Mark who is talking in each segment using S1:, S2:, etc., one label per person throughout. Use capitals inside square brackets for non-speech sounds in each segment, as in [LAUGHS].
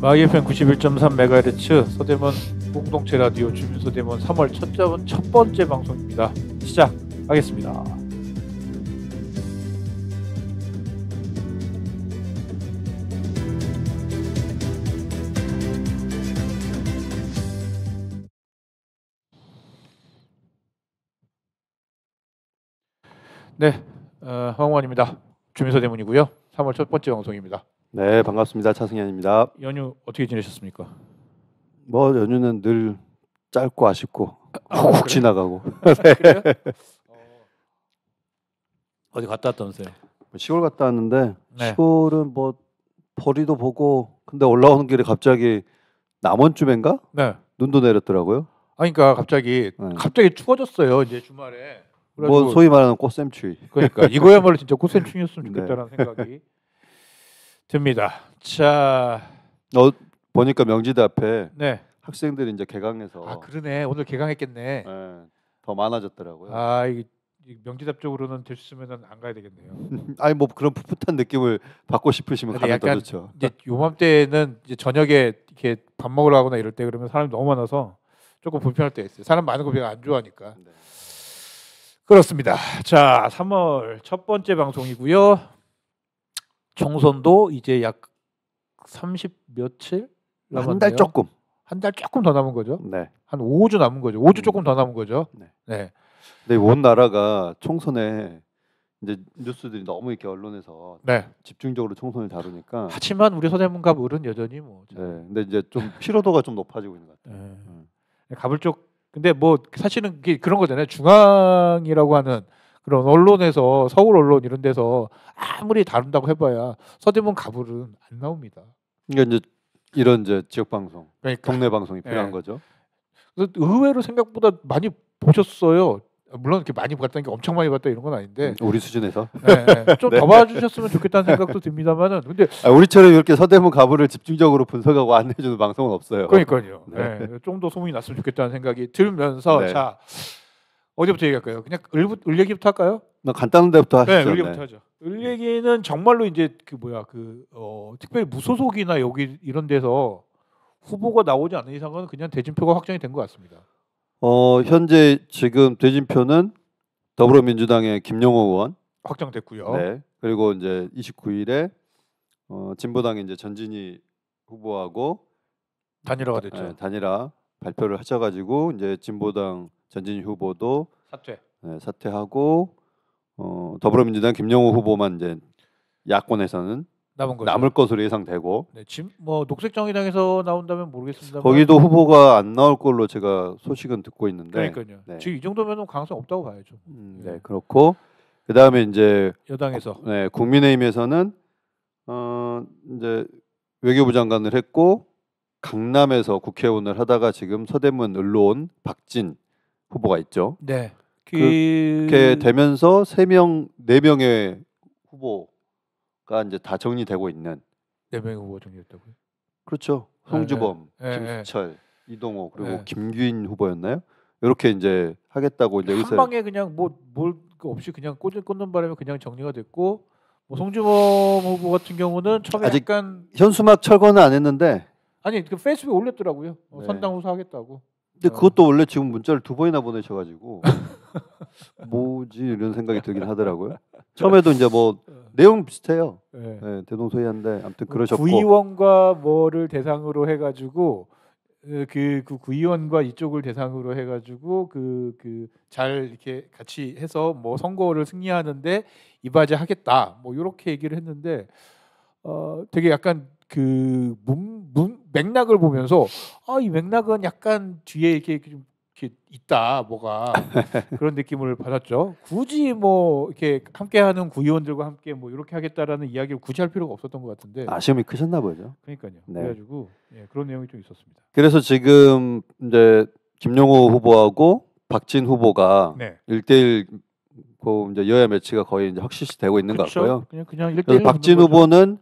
S1: 마이에펜 91.3MHz 서대문 공동체 라디오 주민소대문 3월 첫, 첫 번째 방송입니다. 시작하겠습니다. 네, 어, 황원입니다. 주민소대문이고요 3월 첫 번째 방송입니다.
S2: 네, 반갑습니다.
S1: 차승현입니다. 연휴 어떻게 지내셨습니까?
S2: 뭐 연휴는 늘 짧고 아쉽고 아, 아 훅그래 지나가고. 아, [LAUGHS] 네. 어,
S1: 어디 갔다 왔다면서요?
S2: 뭐 시골 갔다 왔는데
S1: 네. 시골은
S2: 뭐 벌이도 보고 근데 올라오는 길에 갑자기 남원쯤인가? 네. 눈도 내렸더라고요.
S1: 아 그러니까 갑자기 네. 갑자기 추워졌어요. 이제 주말에. 뭐 소위 말하는 꽃샘추위. 그러니까 이거야말로 진짜 [LAUGHS] 꽃샘추위였으면 좋겠다라는 네. 생각이 됩니다. 자,
S2: 어, 보니까 명지대 앞에 네. 학생들이 이제 개강해서 아
S1: 그러네 오늘 개강했겠네. 예, 더 많아졌더라고요. 아 이, 이 명지답 쪽으로는 됐으면은 안 가야 되겠네요. [LAUGHS] 아니 뭐 그런 풋풋한 느낌을 받고 싶으시면 가면 더 약간 좋죠. 이제 요맘때는 이제 저녁에 이렇게 밥 먹으러 가거나 이럴 때 그러면 사람이 너무 많아서 조금 불편할 때가 있어요. 사람 많은 거 별로 안 좋아하니까. 네. 그렇습니다. 자, 3월 첫 번째 방송이고요. 총선도 이제 약30 며칠 남았 한달 조금. 한 달 조금 더 남은 거죠. 네. 한 5주 남은 거죠. 5주 음. 조금 더 남은 거죠. 네. 네. 근데 온 나라가 총선에
S2: 이제 뉴스들이 너무 이렇게 언론에서 네. 집중적으로 총선을 다루니까
S1: 하지만 우리 서대문갑을은 여전히 뭐 네.
S2: 근데 이제 좀 피로도가 좀 높아지고 있는 것 같아요. 네. 음.
S1: 가불 쪽 근데 뭐 사실은 그게 그런 거잖아요. 중앙이라고 하는 그런 언론에서 서울 언론 이런 데서 아무리 다룬다고 해봐야 서대문 가불은 안 나옵니다.
S2: 그러니까 이제 이런 이제 지역 방송, 그러니까, 동네 방송이 필요한 예. 거죠.
S1: 그래서 의외로 생각보다 많이 보셨어요. 물론 이렇게 많이 봤다는 게 엄청 많이 봤다 이런 건 아닌데 음, 우리 수준에서 네, 네. 좀더 네. 봐주셨으면 좋겠다는 생각도 듭니다만은 근데 아, 우리처럼
S2: 이렇게 서대문 가부를 집중적으로 분석하고 안내해주는 방송은 없어요. 그러니까요. 네. 예,
S1: 좀더 소문이 났으면 좋겠다는 생각이 들면서 네. 자 어디부터 얘기할까요? 그냥 을, 을 얘기부터 할까요?
S2: 나 간단한 데부터 네, 하시죠. 네, 을 얘기부터 네. 하죠.
S1: 을 얘기는 정말로 이제 그 뭐야 그 어, 특별히 무소속이나 여기 이런 데서 후보가 나오지 않는 이상은 그냥 대진표가 확정이 된 것 같습니다.
S2: 어 현재 지금 대진표는 더불어민주당의 김영호 의원
S1: 확정됐고요. 네.
S2: 그리고 이제 29일에 어, 진보당의 이제 전진희 후보하고 단일화가 됐죠. 네, 단일화 발표를 하셔가지고 이제 진보당 전진 후보도 사퇴. 네, 사퇴하고 어, 더불어민주당 김영호 후보만 이제 야권에서는 남은 거죠. 남을 것으로 예상되고. 네,
S1: 지금 뭐 녹색정의당에서 나온다면 모르겠습니다. 거기도
S2: 후보가 안 나올 걸로 제가 소식은 듣고 있는데. 그러니까요.
S1: 네. 지금 이 정도면은 가능성 없다고 봐야죠. 음, 네, 네
S2: 그렇고 그 다음에 이제 여당에서. 어, 네, 국민의힘에서는
S1: 어, 이제
S2: 외교부 장관을 했고 강남에서 국회의원을 하다가 지금 서대문 을로온 박진 후보가 있죠. 네. 그... 렇게 되면서 세 명, 네 명의 후보가 이제 다 정리되고 있는
S1: 네 명의 후보 정리됐다고요?
S2: 그렇죠. 송주범, 아, 네, 네. 김수철, 네, 이동호 그리고 예. 김규인 후보였나요? 이렇게 이제 하겠다고 이제 한 방에
S1: 그냥 뭐뭘 그 없이 그냥 꽂는 꽂는 바람에 그냥 정리가 됐고 뭐 송주범 후보 같은 경우는 처음에 아직 약간
S2: 현수막 철거는 안 했는데
S1: 아니 그 페이스북에 올렸더라고요. 어, 네. 선당 후사하겠다고. 근데 어.
S2: 그것도 원래 지금 문자를 두 번이나 보내셔가지고 [LAUGHS] 뭐지 이런 생각이 들긴 하더라고요. 처음에도 이제 뭐 어. 내용 비슷해요. 네. 네, 대동소이한데 아무튼 뭐 그러셨고
S1: 구의원과 뭐를 대상으로 해가지고 어, 그, 그 구의원과 이쪽을 대상으로 해가지고 그 그 잘 이렇게 같이 해서 뭐 선거를 승리하는데 이바지 하겠다 뭐 이렇게 얘기를 했는데 어 되게 약간 그 문, 문, 맥락을 보면서 아 이 맥락은 약간 뒤에 이렇게, 좀 이렇게 있다 뭐가 [LAUGHS] 그런 느낌을 받았죠. 굳이 뭐 이렇게 함께하는 구의원들과 함께 뭐 이렇게 하겠다라는 이야기를 굳이 할 필요가 없었던 것 같은데 아쉬움이 크셨나 보죠. 그러니까요. 네. 그래가지고 예, 그런 내용이 좀 있었습니다.
S2: 그래서 지금 이제 김용호 후보하고 박진 후보가 네. 1대1 그 이제 여야 매치가 거의 이제 확실시 되고 있는 그쵸? 것 같고요.
S1: 그냥 그냥 그래서 박진
S2: 후보는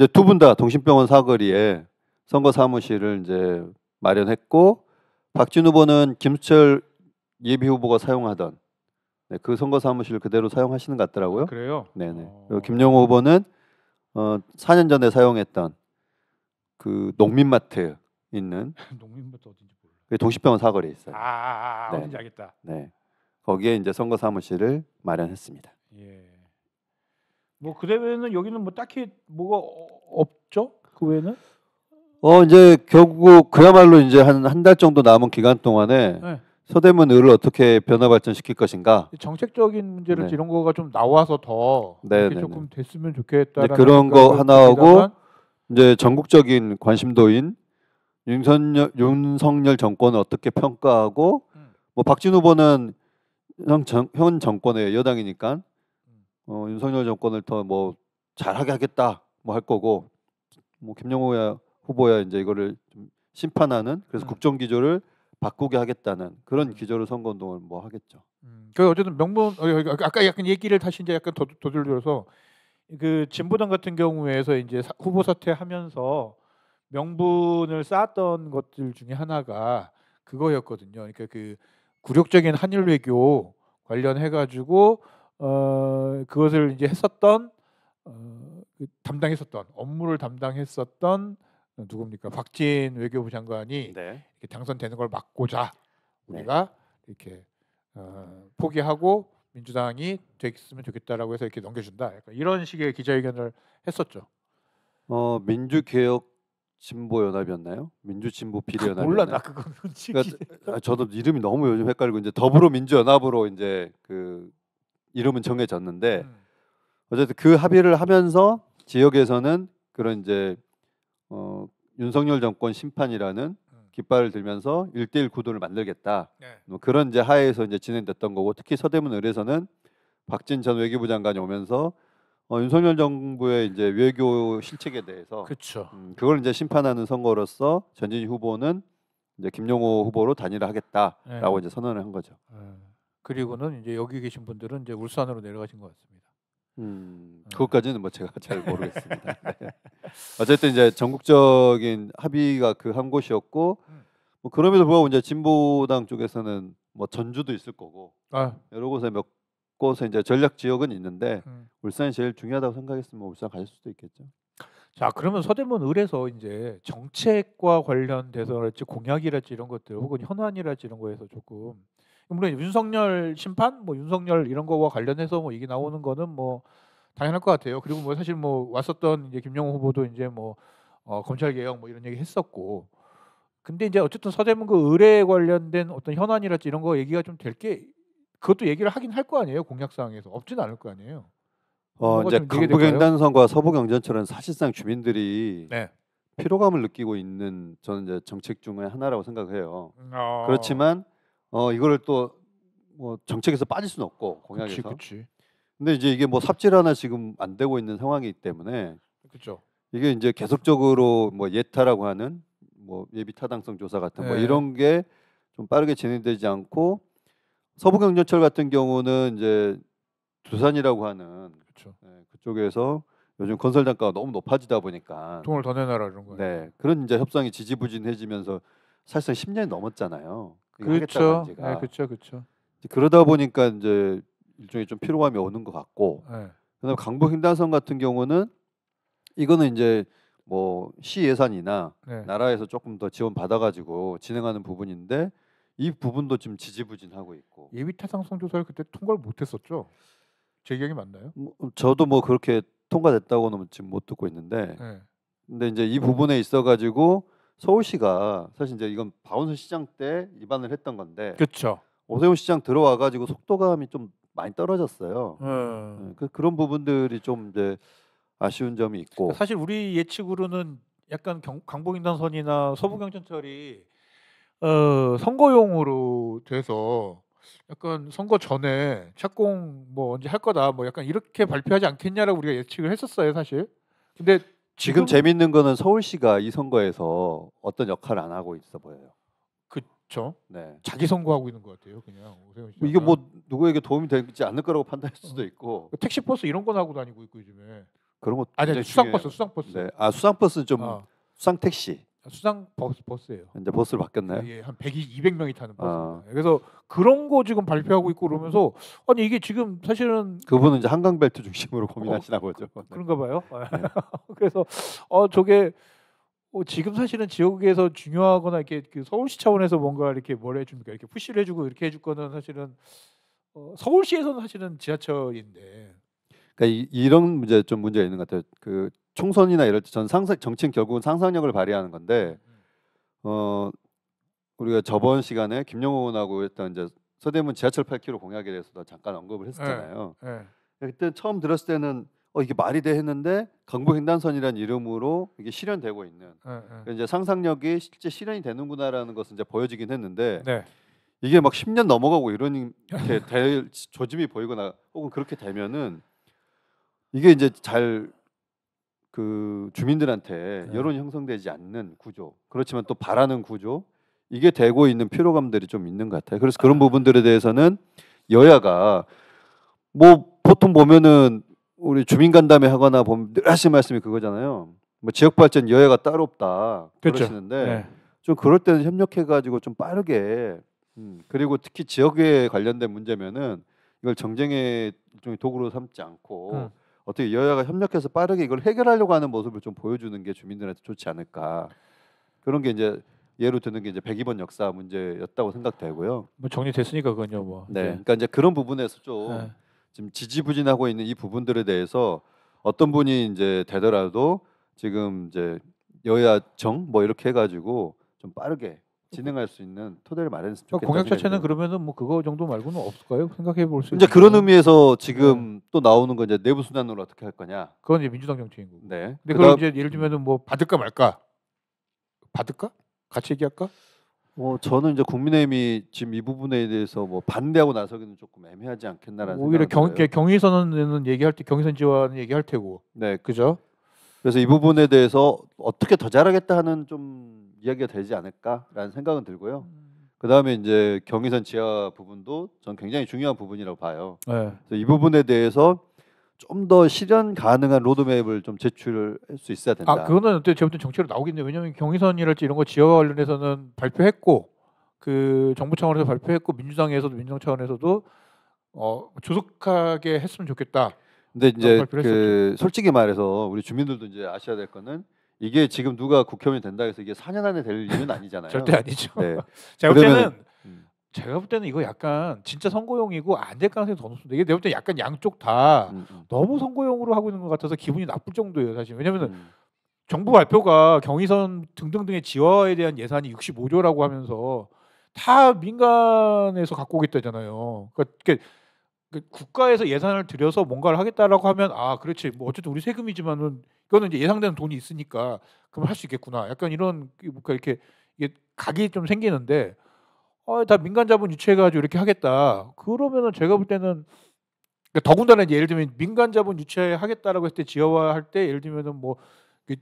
S2: 이제 두분 다동심병원 사거리에 선거 사무실을 이제 마련했고 박진 후보는 김수철 예비 후보가 사용하던 네, 그 선거 사무실 을 그대로 사용하시는 것 같더라고요. 그래요? 네네. 어. 그리고 김영호 후보는 어, 4년 전에 사용했던 그 농민마트 있는 [LAUGHS] 농민부터 어딘지 몰라. 그 동심병원 사거리에 있어요. 아, 아, 아, 아 네. 어딘지 알겠다. 네. 거기에 이제 선거 사무실을 마련했습니다. 예.
S1: 뭐 그러면은 여기는 뭐 딱히 뭐가 없죠? 그 외에는?
S2: 어 이제 결국 그야말로 이제 한 한 달 정도 남은 기간 동안에 네. 서대문 을을 어떻게 변화 발전시킬 것인가
S1: 정책적인 문제를 네. 이런 거가 좀 나와서 더
S2: 네, 네, 네. 조금 됐으면 좋겠다 그런 거 하나하고 이제 전국적인 관심도인 윤선열, 윤석열 정권을 어떻게 평가하고 음. 뭐 박진 후보는 형, 정, 현 정권의 여당이니까 어, 윤석열 정권을 더 뭐 잘하게 하겠다 뭐 할 거고 뭐 김영호야 후보야 이제 이거를 좀 심판하는 그래서 음. 국정 기조를 바꾸게 하겠다는 그런 음. 기조로 선거 운동을 뭐 하겠죠.
S1: 음. 그 어쨌든 명분 어, 아까 약간 얘기를 다시 이제 약간 도들려서 그 진보당 같은 경우에서 이제 사, 후보 사퇴하면서 명분을 쌓았던 것들 중에 하나가 그거였거든요. 그러니까 그 굴욕적인 한일 외교 관련해 가지고 어, 그것을 이제 했었던 어, 그 담당했었던 업무를 담당했었던 누굽니까 박진 외교부 장관이 네. 당선되는 걸 막고자 네. 우리가 네. 이렇게 어, 포기하고 민주당이 됐으면 좋겠다라고 해서 이렇게 넘겨준다. 약간 이런 식의 기자회견을 했었죠.
S2: 어 민주개혁 진보연합이었나요? 민주진보 아, 비례연합 몰라 나 그건 솔직히 그러니까, 아, 저도 이름이 너무 요즘 헷갈리고 이제 더불어민주연합으로 이제 그 이름은 정해졌는데 음. 어쨌든 그 합의를 하면서 지역에서는 그런 이제 어, 윤석열 정권 심판이라는 음. 깃발을 들면서 일대일 구도를 만들겠다. 네. 뭐 그런 이제 하에서 이제 진행됐던 거고 특히 서대문 을에서는 박진 전 외교부 장관이 오면서 어, 윤석열 정부의 이제 외교 실책에 대해서 그쵸. 음, 그걸 이제 심판하는 선거로서 전진 후보는 이제 김용호 후보로 단일화하겠다라고 네. 이제 선언을 한 거죠.
S1: 네. 그리고는 이제 여기 계신 분들은 이제 울산으로 내려가신 것 같습니다. 음,
S2: 음. 그것까지는 뭐 제가 잘 모르겠습니다. [LAUGHS] 네. 어쨌든 이제 전국적인 합의가 그 한 곳이었고 음. 뭐 그럼에도 불구하고 이제 진보당 쪽에서는 뭐 전주도 있을 거고 아. 여러 곳에 몇 곳에 이제 전략 지역은 있는데 음. 울산이 제일 중요하다고 생각했으면 울산 갈 수도 있겠죠.
S1: 자 그러면 서대문 을에서 이제 정책과 관련돼서랄지 공약이랄지 이런 것들 혹은 현안이랄지 이런 거에서 조금 물론 윤석열 심판, 뭐 윤석열 이런 거와 관련해서 뭐 이게 나오는 거는 뭐 당연할 것 같아요. 그리고 뭐 사실 뭐 왔었던 이제 김영호 후보도 이제 뭐 어, 검찰 개혁 뭐 이런 얘기 했었고. 근데 이제 어쨌든 서대문 그 의뢰에 관련된 어떤 현안이라든지 이런 거 얘기가 좀 될 게 그것도 얘기를 하긴 할 거 아니에요 공약사항에서 없진 않을 거 아니에요. 어 이제 강북경단선과
S2: 서부경전처럼 사실상 주민들이 네. 피로감을 느끼고 있는 저는 이제 정책 중의 하나라고 생각해요. 어... 그렇지만 어 이거를 또 뭐 정책에서 빠질 수는 없고 공약에서. 그렇지. 근데 이제 이게 뭐 삽질 하나 지금 안 되고 있는 상황이기 때문에 그렇죠. 이게 이제 계속적으로 뭐 예타라고 하는 뭐 예비 타당성 조사 같은 뭐 네. 이런 게 좀 빠르게 진행되지 않고 서부경전철 같은 경우는 이제 두산이라고 하는 그 네, 그쪽에서 요즘 건설 단가가 너무 높아지다 보니까 돈을 더 내놔라 이런 거예요. 네, 그런 이제 협상이 지지부진해지면서 사실상 10년이 넘었잖아요. 그렇죠. 네, 그렇죠, 그렇죠. 그러다 보니까 이제 일종의 좀 피로감이 오는 것 같고, 네. 예. 그다음 강북 횡단선 같은 경우는 이거는 이제 뭐 시 예산이나 네. 예. 나라에서 조금 더 지원 받아가지고 진행하는 부분인데 이 부분도
S1: 지금 지지부진하고 있고 예비 타당성 조사를 그때 통과를 못했었죠. 제 기억이 맞나요? 뭐,
S2: 저도 뭐 그렇게 통과됐다고는 지금 못 듣고 있는데, 네. 근데 이제 이 부분에 있어가지고 서울시가 사실 이제 이건 박원순 시장 때 입안을 했던 건데 그렇죠. 오세훈 시장 들어와 가지고 속도감이 좀 많이 떨어졌어요. 음. 그, 그런 부분들이 좀 이제 아쉬운 점이 있고 그러니까 사실
S1: 우리 예측으로는 약간 경, 강북인단선이나 서부경전철이 어, 선거용으로 돼서 약간 선거 전에 착공 뭐 언제 할 거다 뭐 약간 이렇게 발표하지 않겠냐라고 우리가 예측을 했었어요 사실. 근데
S2: 지금 재밌는 거는 서울시가 이 선거에서 어떤 역할을 안 하고 있어 보여요.
S1: 그렇죠. 네. 자기 선거하고 있는 것 같아요. 그냥 이게 뭐
S2: 누구에게 도움이 되지 않을 거라고 판단할 수도 있고. 그 택시 버스
S1: 이런 건 하고 다니고 있고 요즘에.
S2: 그런 거 아니, 아니 수상 버스 수상 버스. 네. 아 수상 버스좀 아.
S1: 수상 택시. 수상 버스, 버스예요. 이제 버스로 바뀌었나요? 예, 한1 0 0 200명이 타는 버스. 아. 예, 그래서 그런 거 지금 발표하고 있고 그러면서 아니 이게 지금 사실은 그분은 이제 한강 벨트
S2: 중심으로 고민하시나 어, 보죠. 그,
S1: 런가 봐요. 네. 예. [LAUGHS] 그래서 어 저게 어, 지금 사실은 지역에서 중요하거나 이렇게 그 서울시 차원에서 뭔가 이렇게 뭘 해줍니까? 이렇게 푸시를 해주고 이렇게 해줄 거는 사실은 어, 서울시에서는 사실은 지하철인데.
S2: 그러니까 이, 런 문제 좀 문제가 있는 것 같아요. 그 총선이나 이럴 때전 상상 정치는 결국은 상상력을 발휘하는 건데 어 우리가 저번 시간에 김영호 의하고 했던 이제 서대문 지하철 8km 공약에 대해서도 잠깐 언급을 예, 했었잖아요. 네, 네. 그때 처음 들었을 때는 어 이게 말이 돼 했는데 강북 횡단선이란 이름으로 이게 실현되고 있는 네, 그러 그러니까 이제 상상력이 실제 실현이 되는구나라는 것은 이제 보여지긴 했는데 네. 이게 막 10년 넘어가고 이런 될 조짐이 보이거나 혹은 그렇게 되면은 이게 이제 잘그 주민들한테 네. 여론이 형성되지 않는 구조 그렇지만 또 바라는 구조 이게 되고 있는 피로감들이 좀 있는 것 같아요. 그래서 그런 아. 부분들에 대해서는 여야가 뭐 보통 보면은 우리 주민 간담회 하거나 보면 늘 하시는 말씀이 그거잖아요. 뭐 지역 발전 여야가 따로 없다 그렇죠. 그러시는데 네. 좀 그럴 때는 협력해 가지고 좀 빠르게 음, 그리고 특히 지역에 관련된 문제면은 이걸 정쟁의 일의 도구로 삼지 않고 음. 어떻게 여야가 협력해서 빠르게 이걸 해결하려고 하는 모습을 좀 보여주는 게 주민들한테 좋지 않을까 그런 게 이제 예로 드는 게 이제 102번 역사 문제였다고 생각되고요.
S1: 뭐 정리됐으니까 그건요 뭐. 네, 그러니까
S2: 이제 그런 부분에서 좀 네. 지금 지지부진하고 있는 이 부분들에 대해서 어떤 분이 이제 되더라도 지금 이제 여야정 뭐 이렇게 해가지고 좀 빠르게 어, 진행할 수 있는 토대를 마련했으면 어, 좋겠다. 공약 자체는
S1: 그러면은 뭐 그거 정도 말고는 없을까요? 생각해 볼 수. 이제 그런
S2: 의미에서 지금 네. 또 나오는 건 이제
S1: 내부 순환으로 어떻게 할 거냐. 그건 이제 민주당 정책인 거고. 네. 근데 그걸 이제 예를 들면은 뭐 받을까 말까.
S2: 받을까? 같이 얘기할까? 뭐 저는 이제 국민의힘이 지금 이 부분에 대해서 뭐 반대하고 나서기는 조금
S1: 애매하지 않겠나라는 오히려 경, 경의선언은 얘기할 때 경의선 지원 얘기할 테고.
S2: 네, 그죠? 그래서 이 부분에 대해서 어떻게 더 잘하겠다 하는 좀 이야기가 되지
S1: 않을까라는 생각은 들고요.
S2: 음. 그 다음에 이제 경의선 지하 부분도 전 굉장히 중요한 부분이라고 봐요. 네. 이 부분에 대해서
S1: 좀 더 실현
S2: 가능한 로드맵을 좀 제출할 을수 있어야 된다. 아 그거는
S1: 어쨌든 정치로 나오겠네요. 왜냐하면 경의선이랄지 이런 거 지하와 관련해서는 발표했고 그 정부 차원에서 발표했고 민주당에서도 민정 차원에서도 어 조속하게 했으면 좋겠다. 근데 이제 그
S2: 솔직히 말해서 우리 주민들도 이제 아셔야 될 거는 이게 지금 누가 국회의원이
S1: 된다 해서 이게 4년 안에 될 일은 아니잖아요. 절대 아니죠. 네. [LAUGHS] 제가 볼 때는 음. 제가 볼 때는 이거 약간 진짜 선거용이고 안 될 가능성이 더 높습니다. 이게 내 볼 때 약간 양쪽 다 음, 음. 너무 선거용으로 하고 있는 것 같아서 기분이 나쁠 정도예요, 사실. 왜냐면은 음. 정부 발표가 경의선 등등등의 지화에 대한 예산이 65조라고 하면서 다 민간에서 갖고 오겠다잖아요. 그러니까 그 국가에서 예산을 들여서 뭔가를 하겠다라고 하면 아 그렇지 뭐 어쨌든 우리 세금이지만은 이거는 이제 예상되는 돈이 있으니까 그럼 할 수 있겠구나 약간 이런 그 뭔가 이렇게 이게 각이 좀 생기는데 아다 민간 자본 유치해가지고 이렇게 하겠다 그러면은 제가 볼 때는 그러니까 더군다나 예를 들면 민간 자본 유치하겠다라고 했을 때지어와할 때 예를 들면은 뭐 그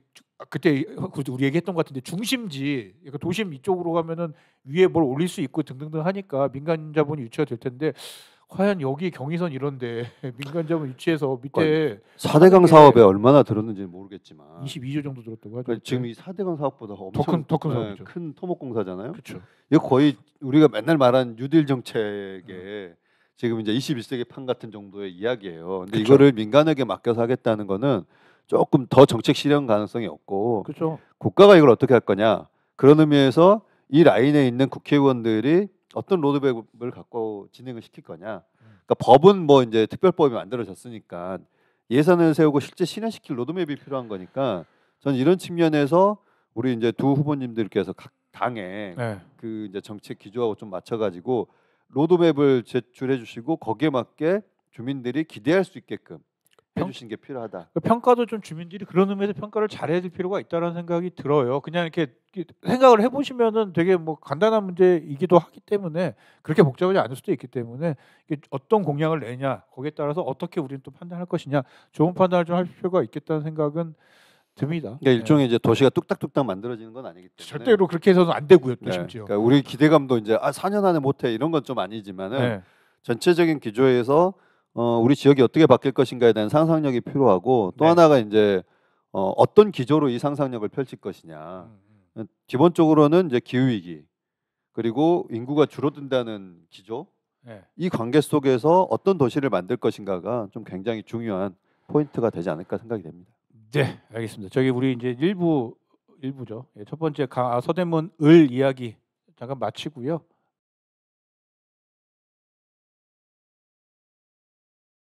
S1: 그때 우리 얘기했던 것 같은데 중심지 그러니까 도심 이쪽으로 가면은 위에 뭘 올릴 수 있고 등등등 하니까 민간 자본이 유치가 될 텐데 과연 여기 경의선 이런데 [LAUGHS] 민간자본 유치해서 밑에 사대강 사업에 얼마나
S2: 들었는지 모르겠지만 22조 정도 들었다고 하죠. 그러니까 지금 네. 이 사대강 사업보다 더큰더큰 네, 큰 토목공사잖아요. 그렇죠. 이거 의 우리가 맨날 말한 뉴딜 정책에 음. 지금 이제 21세기 판 같은 정도의 이야기예요. 근데 그쵸. 이거를 민간에게 맡겨서 하겠다는 거는 조금 더 정책 실현 가능성이 없고 그쵸. 국가가 이걸 어떻게 할 거냐 그런 의미에서 이 라인에 있는 국회의원들이 어떤 로드맵을 갖고 진행을 시킬 거냐. 음. 그러니까 법은 뭐 이제 특별법이 만들어졌으니까 예산을 세우고 실제 실현시킬 로드맵이 필요한 거니까 저는 이런 측면에서 우리 이제 두 후보님들께서 각 당의 네. 그 이제 정책 기조하고 좀 맞춰가지고 로드맵을 제출해 주시고 거기에 맞게 주민들이 기대할 수 있게끔 해주신 게 필요하다.
S1: 그 평가도 좀 주민들이 그런 의미에서 평가를 잘해야 될 필요가 있다는 생각이 들어요. 그냥 이렇게 생각을 해보시면은 되게 뭐 간단한 문제이기도 하기 때문에 그렇게 복잡하지 않을 수도 있기 때문에 어떤 공약을 내냐 거기에 따라서 어떻게 우리는 또 판단할 것이냐 좋은 판단을 좀 할 필요가 있겠다는 생각은 듭니다. 그러니까 네. 일종의
S2: 네. 이제 도시가 뚝딱뚝딱 만들어지는 건 아니기 때문에 절대로
S1: 그렇게 해서는 안 되고요. 네. 심지어
S2: 그러니까 우리 기대감도 이제 아 4년 안에 못해 이런 건 좀 아니지만은 네. 전체적인 기조에서 어, 우리 지역이 어떻게 바뀔 것인가에 대한 상상력이 필요하고 또 네. 하나가 이제 어, 어떤 기조로 이 상상력을 펼칠 것이냐. 음, 음. 기본적으로는 이제 기후 위기 그리고 인구가 줄어든다는
S1: 기조 네.
S2: 이 관계 속에서 어떤 도시를 만들 것인가가 좀 굉장히 중요한 포인트가 되지 않을까 생각이 됩니다.
S1: 네, 알겠습니다. 저기 우리 이제 일부 일부죠. 예, 첫 번째 강, 아, 서대문 을 이야기 잠깐 마치고요.